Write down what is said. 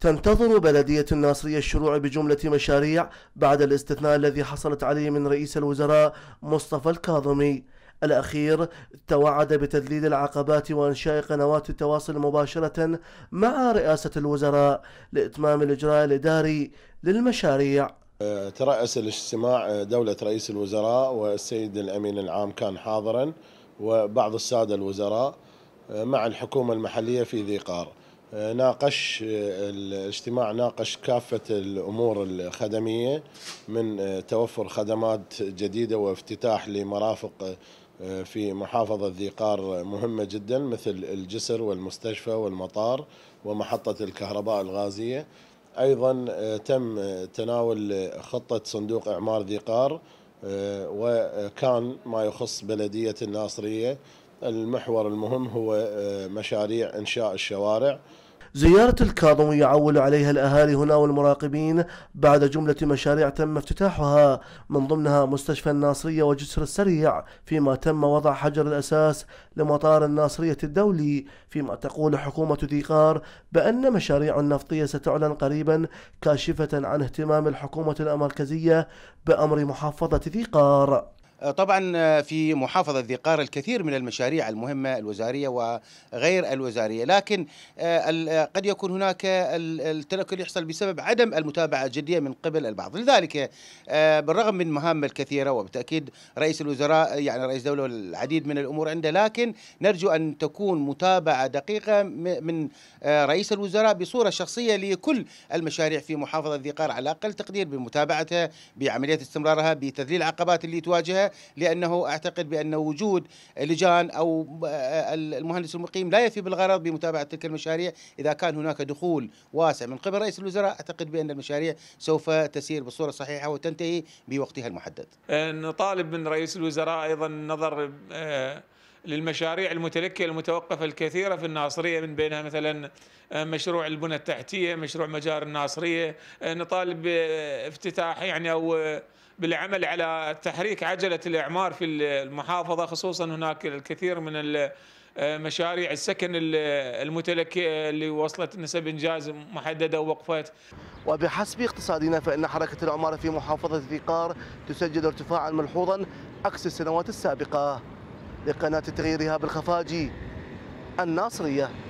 تنتظر بلدية الناصرية الشروع بجملة مشاريع بعد الاستثناء الذي حصلت عليه من رئيس الوزراء مصطفى الكاظمي الأخير توعد بتذليل العقبات وإنشاء قنوات التواصل مباشرة مع رئاسة الوزراء لإتمام الإجراء الإداري للمشاريع أه، ترأس الاجتماع دولة رئيس الوزراء والسيد الأمين العام كان حاضرا وبعض السادة الوزراء أه، مع الحكومة المحلية في ذي قار ناقش الاجتماع ناقش كافة الأمور الخدمية من آه، توفر خدمات جديدة وافتتاح لمرافق آه، في محافظة ذي قار مهمة جدا مثل الجسر والمستشفى والمطار ومحطة الكهرباء الغازية أيضا آه، تم تناول خطة صندوق إعمار ذي قار وكان ما يخص بلدية الناصرية المحور المهم هو آه، مشاريع إنشاء الشوارع زيارة الكاظم يعول عليها الأهالي هنا والمراقبين بعد جملة مشاريع تم افتتاحها من ضمنها مستشفى الناصرية وجسر السريع فيما تم وضع حجر الأساس لمطار الناصرية الدولي فيما تقول حكومة ذيقار بأن مشاريع النفطية ستعلن قريبا كاشفة عن اهتمام الحكومة المركزية بأمر محافظة ذيقار آه، طبعا آه، في محافظة ذي قار الكثير من المشاريع المهمة الوزارية وغير الوزارية لكن آه، قد يكون هناك التنكل يحصل بسبب عدم المتابعة الجدية من قبل البعض لذلك بالرغم من مهام الكثيرة وبالتأكيد رئيس الوزراء يعني رئيس دولة العديد من الأمور عنده لكن نرجو أن تكون متابعة دقيقة من رئيس الوزراء بصورة شخصية لكل المشاريع في محافظة ذي قار على أقل تقدير بمتابعتها بعملية استمرارها بتذليل العقبات اللي تواجهها لانه اعتقد بان وجود لجان او آه، المهندس المقيم لا يفي بالغرض بمتابعه تلك المشاريع اذا كان هناك دخول واسع من قبل رئيس الوزراء اعتقد بان المشاريع سوف تسير بالصوره الصحيحه وتنتهي بوقتها المحدد. آه، نطالب من رئيس الوزراء ايضا نظر آه، للمشاريع المتلكة المتوقفة الكثيرة في الناصرية من بينها مثلا آه، مشروع البنى التحتية مشروع مجار الناصرية آه، نطالب بافتتاح يعني أو آه، بالعمل على تحريك عجلة الإعمار في المحافظة خصوصا هناك الكثير من مشاريع السكن المتلكة اللي وصلت نسب إنجاز محددة ووقفت وبحسب اقتصادنا فإن حركة العمارة في محافظة ذي قار تسجل ارتفاعا ملحوظا عكس السنوات السابقة لقناة تغييرها بالخفاجي الناصرية